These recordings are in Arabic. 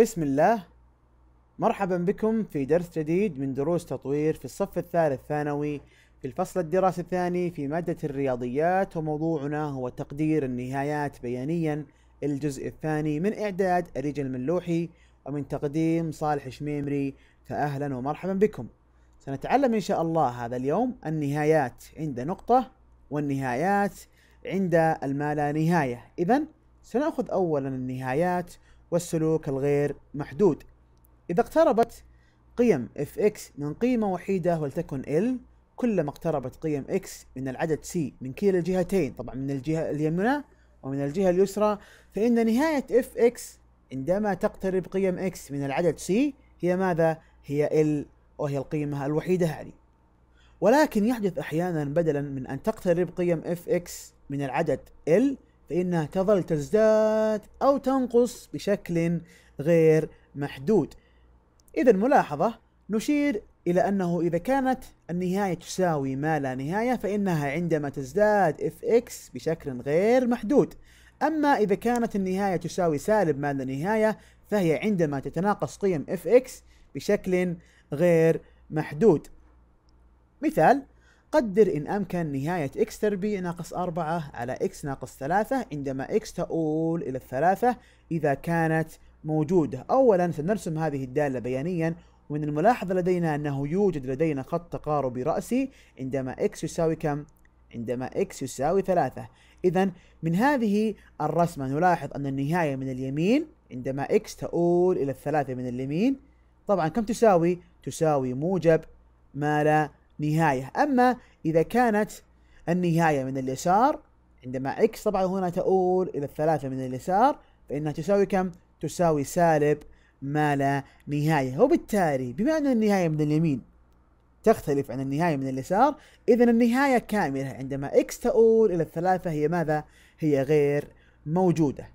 بسم الله مرحبا بكم في درس جديد من دروس تطوير في الصف الثالث ثانوي في الفصل الدراسي الثاني في مادة الرياضيات وموضوعنا هو تقدير النهايات بيانيا الجزء الثاني من إعداد أريج الملوحي ومن تقديم صالح شميمري فأهلا ومرحبا بكم سنتعلم إن شاء الله هذا اليوم النهايات عند نقطة والنهايات عند المالا نهاية إذا سنأخذ أولا النهايات والسلوك الغير محدود إذا اقتربت قيم fx من قيمة وحيدة ولتكن ال كلما اقتربت قيم x من العدد c من كلا الجهتين طبعا من الجهة اليمنى ومن الجهة اليسرى فإن نهاية fx عندما تقترب قيم x من العدد c هي ماذا؟ هي ال وهي القيمة الوحيدة هذه ولكن يحدث أحيانا بدلا من أن تقترب قيم fx من العدد ال فإنها تظل تزداد أو تنقص بشكل غير محدود إذا ملاحظة نشير إلى أنه إذا كانت النهاية تساوي ما لا نهاية فإنها عندما تزداد fx بشكل غير محدود أما إذا كانت النهاية تساوي سالب ما لا نهاية فهي عندما تتناقص قيم fx بشكل غير محدود مثال قدر إن أمكن نهاية x تربيع ناقص 4 على x ناقص 3 عندما x تؤول إلى الثلاثة إذا كانت موجودة أولا سنرسم هذه الدالة بيانيا ومن الملاحظة لدينا أنه يوجد لدينا خط تقاربي رأسي عندما x يساوي كم؟ عندما x يساوي ثلاثة إذا من هذه الرسمة نلاحظ أن النهاية من اليمين عندما x تؤول إلى الثلاثة من اليمين طبعا كم تساوي؟ تساوي موجب ما لا نهاية أما إذا كانت النهاية من اليسار عندما إكس طبعا هنا تؤول إلى الثلاثة من اليسار فإنها تساوي كم؟ تساوي سالب ما لا نهاية وبالتالي بما أن النهاية من اليمين تختلف عن النهاية من اليسار إذا النهاية كاملة عندما إكس تؤول إلى الثلاثة هي ماذا؟ هي غير موجودة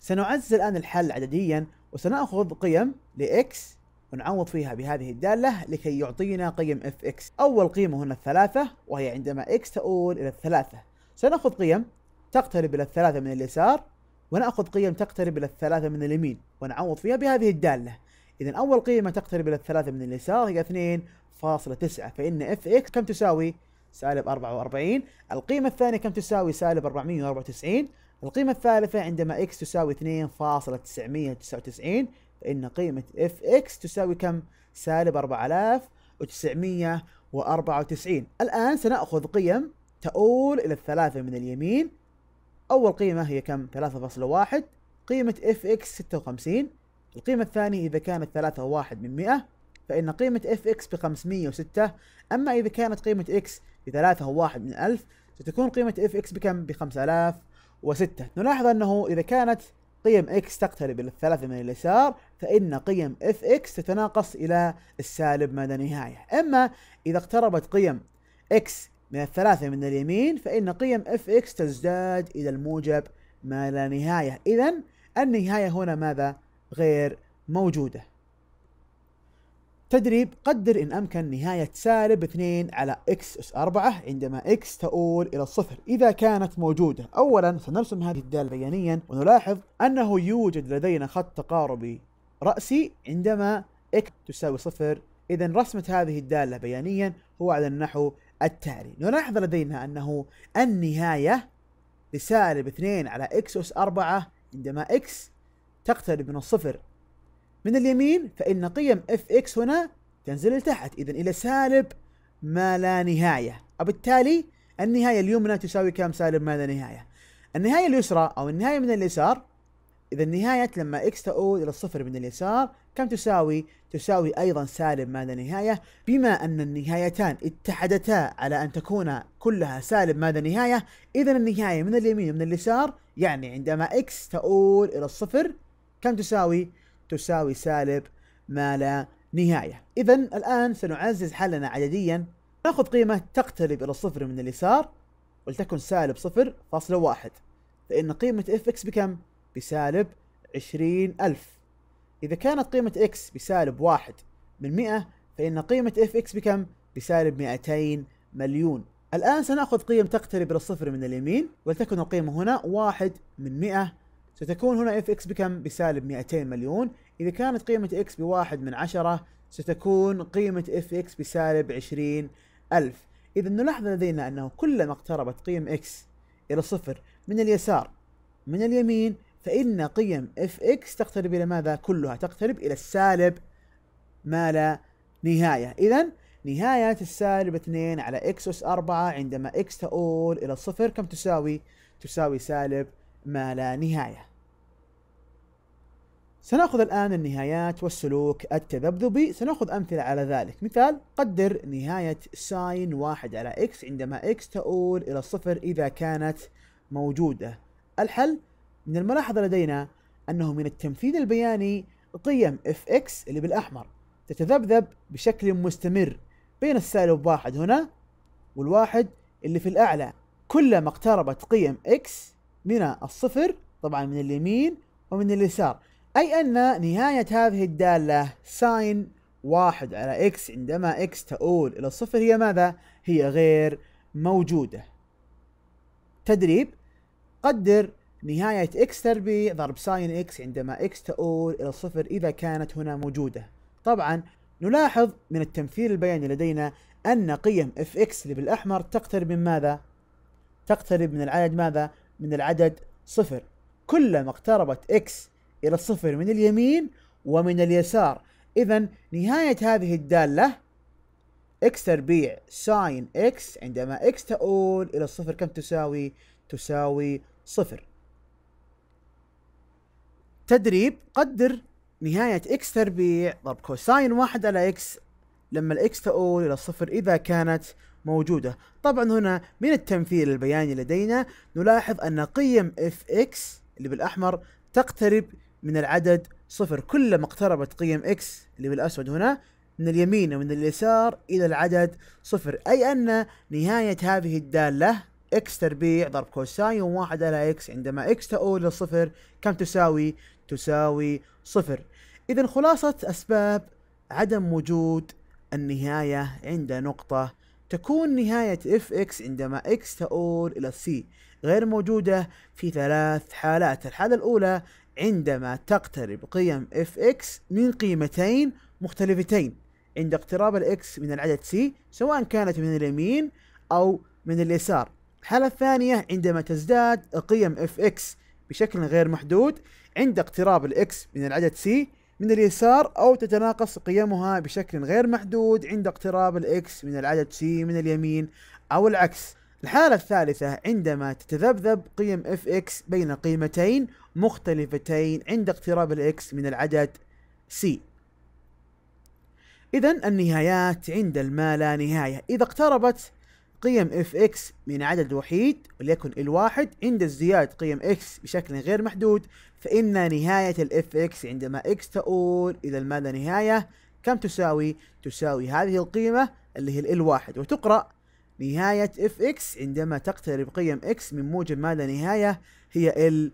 سنعزز الآن الحل عدديا وسنأخذ قيم لإكس ونعوض فيها بهذه الدالة لكي يعطينا قيم اف اكس أول قيمة هنا الثلاثة وهي عندما اكس تؤول إلى الثلاثة سنأخذ قيم تقترب إلى الثلاثة من اليسار ونأخذ قيم تقترب إلى الثلاثة من اليمين ونعوض فيها بهذه الدالة إذا أول قيمة تقترب إلى الثلاثة من اليسار هي 2.9 فإن اف اكس كم تساوي؟ سالب 44 القيمة الثانية كم تساوي؟ سالب 494 القيمة الثالثة عندما اكس تساوي 2.999 فإن قيمة اف اكس تساوي كم؟ سالب 4994 الآن سنأخذ قيم تؤول إلى الثلاثة من اليمين أول قيمة هي كم؟ 3.1 قيمة اف اكس 56 القيمة الثانية إذا كانت 3 من 100 فإن قيمة اف اكس ب 506 أما إذا كانت قيمة اكس ب 3 من 1000 ستكون قيمة اف اكس بكم؟ ب 5006 نلاحظ أنه إذا كانت قيم اكس تقترب إلى الثلاثة من اليسار فإن قيم اف اكس تتناقص إلى السالب ما لا نهاية أما إذا اقتربت قيم اكس من الثلاثة من اليمين فإن قيم اف اكس تزداد إلى الموجب ما لا نهاية إذا النهاية هنا ماذا غير موجودة تدريب قدر إن أمكن نهاية سالب 2 على x أس 4 عندما x تؤول إلى الصفر إذا كانت موجودة أولا سنرسم هذه الدالة بيانيا ونلاحظ أنه يوجد لدينا خط تقاربي رأسي عندما X تساوي صفر إذا رسمة هذه الدالة بيانيا هو على النحو التالي نلاحظ لدينا أنه النهاية لسالب 2 على X أس 4 عندما X تقترب من الصفر من اليمين فإن قيم اف x هنا تنزل لتحت إذا إلى سالب ما لا نهاية وبالتالي النهاية اليمنى تساوي كم سالب ما لا نهاية النهاية اليسرى أو النهاية من اليسار اذا نهايه لما اكس تؤول الى الصفر من اليسار كم تساوي؟ تساوي ايضا سالب ما لا نهايه بما ان النهايتان اتحدتا على ان تكون كلها سالب ما لا نهايه اذا النهايه من اليمين ومن اليسار يعني عندما اكس تؤول الى الصفر كم تساوي؟ تساوي سالب ما لا نهايه اذا الان سنعزز حلنا عدديا ناخذ قيمه تقترب الى الصفر من اليسار ولتكن سالب صفر فاصلة واحد فإن قيمة اف اكس بكم؟ بسالب 20000 إذا كانت قيمة إكس بسالب 1 من 100 فإن قيمة اف إكس بكم؟ بسالب 200 مليون الآن سنأخذ قيم تقترب إلى الصفر من اليمين ولتكن القيمة هنا 1 من 100 ستكون هنا اف إكس بكم؟ بسالب 200 مليون إذا كانت قيمة إكس بواحد من عشرة ستكون قيمة اف إكس بسالب 20 ألف إذا نلاحظ لدينا أنه كلما اقتربت قيم إكس إلى الصفر من اليسار من اليمين فإن قيم اف اكس تقترب إلى ماذا؟ كلها تقترب إلى السالب ما لا نهاية إذا نهاية السالب 2 على اكس أس 4 عندما اكس تؤول إلى الصفر كم تساوي؟ تساوي سالب ما لا نهاية سنأخذ الآن النهايات والسلوك التذبذبي سنأخذ أمثلة على ذلك مثال قدر نهاية ساين 1 على إكس عندما إكس تؤول إلى الصفر إذا كانت موجودة الحل من الملاحظة لدينا أنه من التمثيل البياني قيم اف اللي بالأحمر تتذبذب بشكل مستمر بين السالب واحد هنا والواحد اللي في الأعلى كلما اقتربت قيم X من الصفر طبعا من اليمين ومن اليسار أي أن نهاية هذه الدالة ساين واحد على X عندما X تؤول إلى الصفر هي ماذا؟ هي غير موجودة تدريب قدر نهاية x تربيع ضرب ساين x عندما x تؤول الى الصفر اذا كانت هنا موجودة طبعا نلاحظ من التمثيل البياني لدينا ان قيم fx اللي بالاحمر تقترب من ماذا؟ تقترب من العدد ماذا؟ من العدد صفر كلما اقتربت x الى الصفر من اليمين ومن اليسار اذا نهاية هذه الدالة x تربيع ساين x عندما x تؤول الى الصفر كم تساوي؟ تساوي صفر تدريب قدر نهاية اكس تربيع ضرب كوساين واحد على اكس لما الاكس تؤول الى الصفر اذا كانت موجودة طبعا هنا من التمثيل البياني لدينا نلاحظ ان قيم اف اكس اللي بالاحمر تقترب من العدد صفر كلما اقتربت قيم اكس اللي بالاسود هنا من اليمين ومن اليسار الى العدد صفر اي ان نهاية هذه الدالة اكس تربيع ضرب كوساين واحد على اكس عندما اكس تؤول الى الصفر كم تساوي تساوي صفر إذا خلاصة أسباب عدم وجود النهاية عند نقطة تكون نهاية اف اكس عندما اكس تؤول إلى سي غير موجودة في ثلاث حالات الحالة الأولى عندما تقترب قيم اف اكس من قيمتين مختلفتين عند اقتراب الاكس من العدد سي سواء كانت من اليمين أو من اليسار الحالة الثانية عندما تزداد قيم اف اكس بشكل غير محدود عند اقتراب الاكس من العدد سي من اليسار أو تتناقص قيمها بشكل غير محدود عند اقتراب الإكس من العدد سي من اليمين أو العكس الحالة الثالثة عندما تتذبذب قيم اف اكس بين قيمتين مختلفتين عند اقتراب الاكس من العدد سي إذا النهايات عند المالا لا نهاية إذا اقتربت قيم اف اكس من عدد وحيد وليكن الواحد عند ازدياد قيم اكس بشكل غير محدود فإن نهاية الاف اكس عندما اكس تؤول إلى المادة نهاية كم تساوي؟ تساوي هذه القيمة اللي هي ال وتقرأ نهاية اف اكس عندما تقترب قيم اكس من موجب مادة نهاية هي ال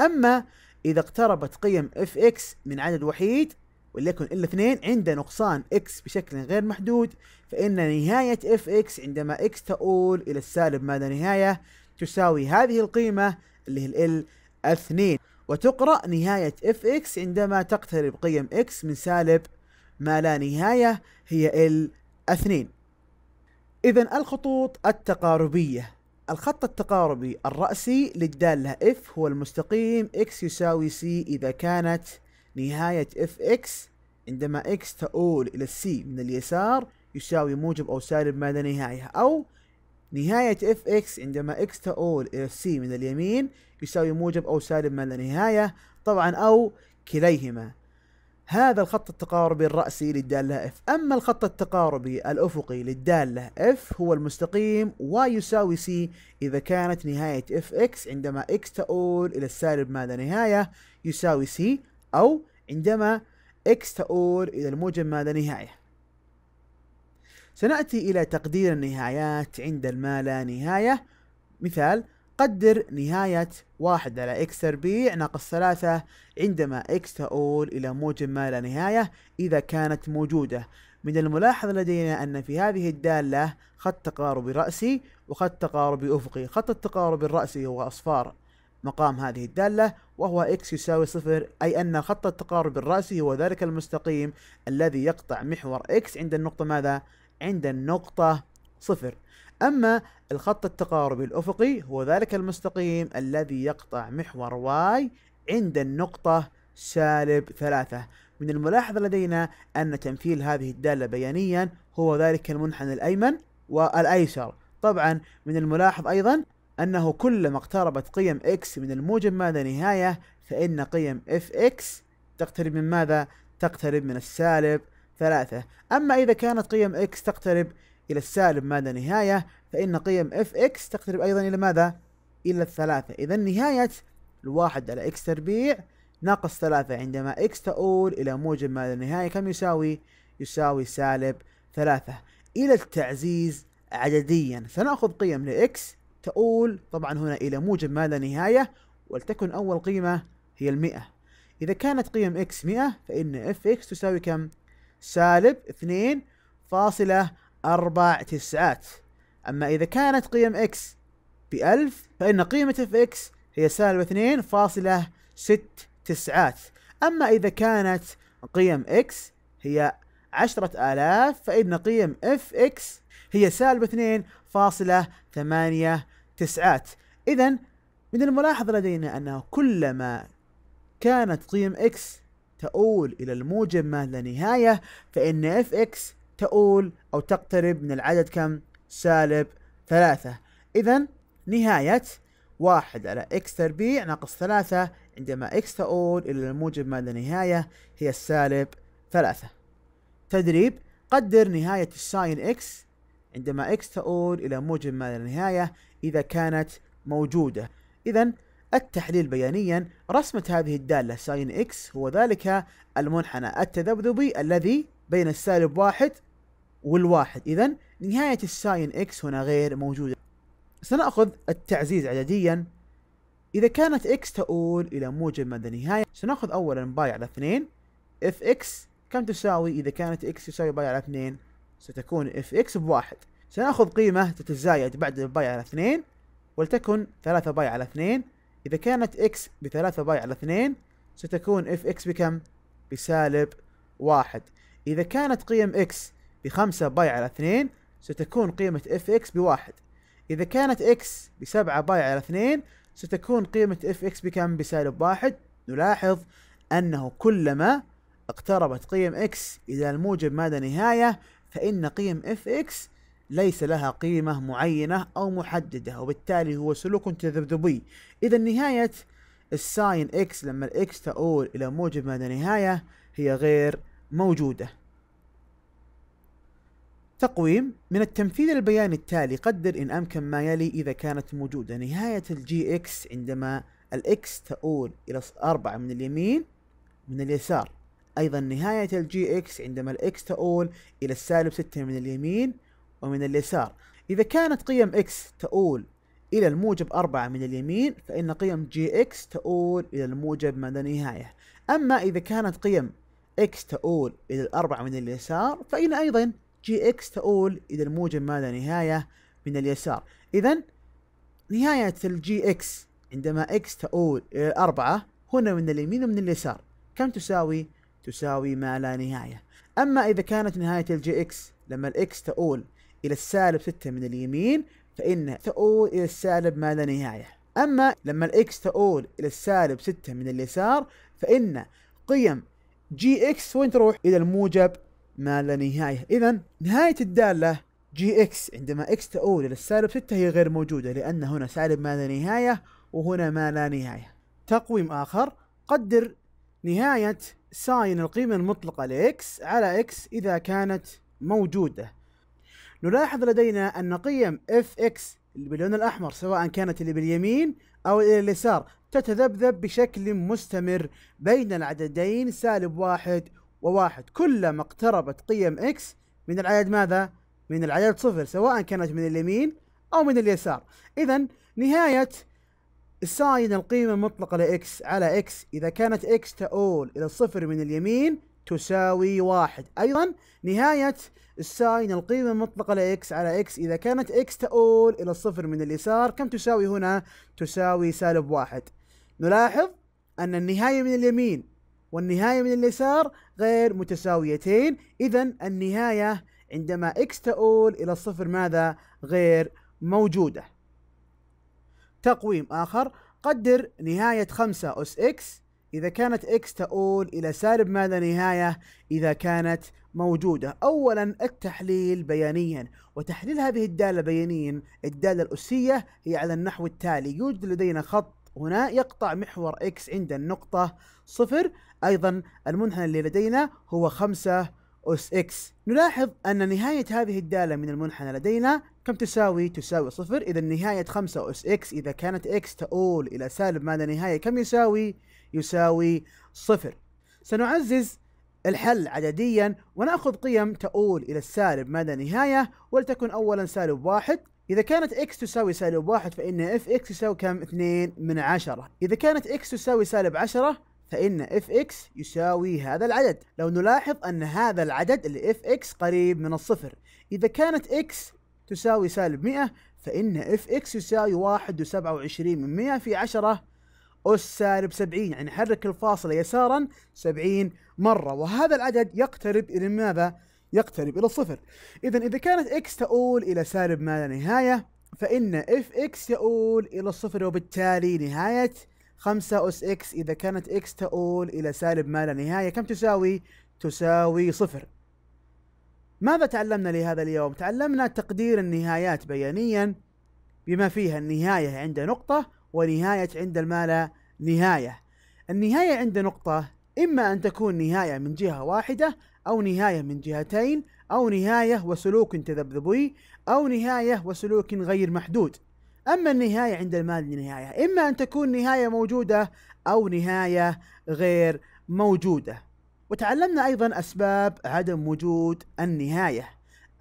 أما إذا اقتربت قيم اف اكس من عدد وحيد وليكن الا اثنين عند نقصان اكس بشكل غير محدود فان نهاية اف اكس عندما اكس تؤول الى السالب ما لا نهاية تساوي هذه القيمة اللي هي ال اثنين وتقرأ نهاية اف اكس عندما تقترب قيم اكس من سالب ما لا نهاية هي ال اثنين إذا الخطوط التقاربية الخط التقاربي الرأسي للدالة اف هو المستقيم اكس يساوي سي إذا كانت نهاية اف اكس عندما اكس تؤول الى السي من اليسار يساوي موجب او سالب ما لا نهاية او نهاية اف اكس عندما اكس تؤول الى السي من اليمين يساوي موجب او سالب ما لا نهاية طبعا او كليهما هذا الخط التقاربي الرأسي للدالة F أما الخط التقاربي الأفقي للدالة F هو المستقيم y يساوي C إذا كانت نهاية Fx عندما x تؤول إلى السالب ما لا نهاية يساوي C أو عندما إكس تؤول إلى الموجب ما لا نهاية سنأتي إلى تقدير النهايات عند ما لا نهاية مثال قدر نهاية واحد على إكس تربيع ناقص ثلاثة عندما إكس تؤول إلى موجب ما لا نهاية إذا كانت موجودة من الملاحظ لدينا أن في هذه الدالة خط تقارب رأسي وخط تقارب أفقي خط التقارب الرأسي هو أصفار مقام هذه الدالة وهو x يساوي صفر أي أن خط التقارب الرأسي هو ذلك المستقيم الذي يقطع محور x عند النقطة ماذا؟ عند النقطة صفر أما الخط التقاربي الأفقي هو ذلك المستقيم الذي يقطع محور y عند النقطة سالب ثلاثة من الملاحظ لدينا أن تمثيل هذه الدالة بيانيا هو ذلك المنحنى الأيمن والأيسر طبعا من الملاحظ أيضا أنه كلما اقتربت قيم x من الموجب ما لا نهاية فإن قيم fx تقترب من ماذا؟ تقترب من السالب ثلاثة أما إذا كانت قيم x تقترب إلى السالب ما لا نهاية فإن قيم fx تقترب أيضا إلى ماذا؟ إلى الثلاثة إذا نهاية الواحد على x تربيع ناقص ثلاثة عندما x تؤول إلى موجب ما لا نهاية كم يساوي؟ يساوي سالب ثلاثة إلى التعزيز عدديا سنأخذ قيم لإكس تؤول طبعا هنا إلى موجب ما لا نهاية ولتكن أول قيمة هي المئة إذا كانت قيم إكس مئة فإن إف إكس تساوي كم؟ سالب اثنين فاصلة تسعات أما إذا كانت قيم إكس بألف فإن قيمة إف إكس هي سالب اثنين فاصلة ست تسعات أما إذا كانت قيم إكس هي عشرة آلاف فإن قيم إف إكس هي سالب اثنين فاصلة ثمانية تسعات اذا من الملاحظ لدينا انه كلما كانت قيم اكس تؤول الى الموجب ما لا نهايه فان اف اكس تؤول او تقترب من العدد كم سالب ثلاثة اذا نهاية واحد على اكس تربيع ناقص ثلاثة عندما اكس تؤول الى الموجب ما لا نهاية هي السالب ثلاثة تدريب قدر نهاية الساين اكس عندما اكس تؤول الى موجب ما لا نهاية إذا كانت موجودة إذا التحليل بيانيا رسمة هذه الدالة ساين إكس هو ذلك المنحنى التذبذبي الذي بين السالب واحد والواحد إذا نهاية الساين إكس هنا غير موجودة سنأخذ التعزيز عدديا إذا كانت إكس تؤول إلى موجب مدى النهاية سنأخذ أولا باي على اثنين اف إكس كم تساوي إذا كانت إكس تساوي باي على اثنين ستكون اف إكس بواحد سنأخذ قيمة تتزايد بعد باي على اثنين ولتكن ثلاثة باي على اثنين إذا كانت إكس بثلاثة باي على اثنين ستكون اف إكس بكم؟ بسالب واحد إذا كانت قيم إكس بخمسة باي على اثنين ستكون قيمة اف إكس بواحد إذا كانت إكس بسبعة باي على اثنين ستكون قيمة اف إكس بكم؟ بسالب واحد نلاحظ أنه كلما اقتربت قيم إكس إلى الموجب مدى نهاية فإن قيم اف إكس ليس لها قيمة معينة أو محددة وبالتالي هو سلوك تذبذبي إذا نهاية الساين إكس لما الإكس تؤول إلى موجب مدى نهاية هي غير موجودة تقويم من التمثيل البياني التالي قدر إن أمكن ما يلي إذا كانت موجودة نهاية الجي إكس عندما الإكس تؤول إلى أربعة من اليمين من اليسار أيضا نهاية الجي إكس عندما الإكس تؤول إلى السالب ستة من اليمين ومن اليسار إذا كانت قيم x تؤول إلى الموجب أربعة من اليمين فإن قيم جي إكس تؤول إلى الموجب ما لا نهاية أما إذا كانت قيم x تؤول إلى الأربعة من اليسار فإن أيضا جي إكس تؤول إلى الموجب ما لا نهاية من اليسار إذا نهاية الجي إكس عندما x تؤول إلى الأربعة هنا من اليمين ومن اليسار كم تساوي؟ تساوي ما لا نهاية أما إذا كانت نهاية الجي إكس لما الإكس تؤول إلى السالب 6 من اليمين فإنها تؤول إلى السالب ما لا نهاية أما لما الإكس تؤول إلى السالب 6 من اليسار فإن قيم جي إكس وين تروح؟ إلى الموجب ما لا نهاية إذا نهاية الدالة جي إكس عندما إكس تؤول إلى السالب 6 هي غير موجودة لأن هنا سالب ما لا نهاية وهنا ما لا نهاية تقويم آخر قدر نهاية ساين القيمة المطلقة لإكس على إكس إذا كانت موجودة نلاحظ لدينا أن قيم اف اكس باللون الأحمر سواء كانت اللي باليمين أو إلى اليسار تتذبذب بشكل مستمر بين العددين سالب واحد وواحد كلما اقتربت قيم اكس من العدد ماذا؟ من العدد صفر سواء كانت من اليمين أو من اليسار إذا نهاية ساين القيمة المطلقة لإكس على إكس إذا كانت إكس تؤول إلى الصفر من اليمين تساوي واحد أيضا نهاية الساين القيمة المطلقة لإكس على إكس إذا كانت إكس تؤول إلى الصفر من اليسار كم تساوي هنا؟ تساوي سالب واحد نلاحظ أن النهاية من اليمين والنهاية من اليسار غير متساويتين إذا النهاية عندما إكس تؤول إلى الصفر ماذا؟ غير موجودة تقويم آخر قدر نهاية خمسة أس إكس إذا كانت X تؤول إلى سالب ما لا نهاية إذا كانت موجودة أولا التحليل بيانيا وتحليل هذه الدالة بيانيا الدالة الأسية هي على النحو التالي يوجد لدينا خط هنا يقطع محور X عند النقطة صفر أيضا المنحنى اللي لدينا هو خمسة أس X نلاحظ أن نهاية هذه الدالة من المنحنى لدينا كم تساوي؟ تساوي صفر إذا نهاية خمسة أس X إذا كانت X تؤول إلى سالب ما لا نهاية كم يساوي؟ يساوي صفر سنعزز الحل عدديا ونأخذ قيم تؤول إلى السالب مدى نهاية ولتكن أولا سالب واحد إذا كانت x تساوي سالب واحد فإن اف x يساوي كم؟ اثنين من عشرة إذا كانت x تساوي سالب عشرة فإن اف x يساوي هذا العدد لو نلاحظ أن هذا العدد اللي اف x قريب من الصفر إذا كانت x تساوي سالب مئة فإن اف x يساوي واحد وسبعة وعشرين من مئة في عشرة أس سالب 70 يعني حرك الفاصلة يسارا 70 مرة وهذا العدد يقترب إلى ماذا؟ يقترب إلى الصفر إذا إذا كانت إكس تؤول إلى سالب ما لا نهاية فإن اف إكس يؤول إلى الصفر وبالتالي نهاية 5 أس إكس إذا كانت إكس تؤول إلى سالب ما لا نهاية كم تساوي؟ تساوي صفر ماذا تعلمنا لهذا اليوم؟ تعلمنا تقدير النهايات بيانيا بما فيها النهاية عند نقطة ونهاية عند المال نهاية النهاية عند نقطة إما أن تكون نهاية من جهة واحدة أو نهاية من جهتين أو نهاية وسلوك تذبذبي أو نهاية وسلوك غير محدود أما النهاية عند المال نهاية إما أن تكون نهاية موجودة أو نهاية غير موجودة وتعلمنا أيضا أسباب عدم وجود النهاية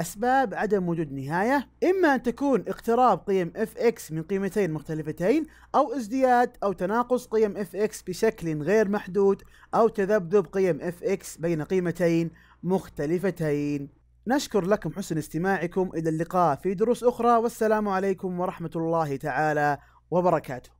أسباب عدم وجود نهاية إما أن تكون اقتراب قيم اف اكس من قيمتين مختلفتين أو ازدياد أو تناقص قيم اف اكس بشكل غير محدود أو تذبذب قيم اف اكس بين قيمتين مختلفتين نشكر لكم حسن استماعكم إلى اللقاء في دروس أخرى والسلام عليكم ورحمة الله تعالى وبركاته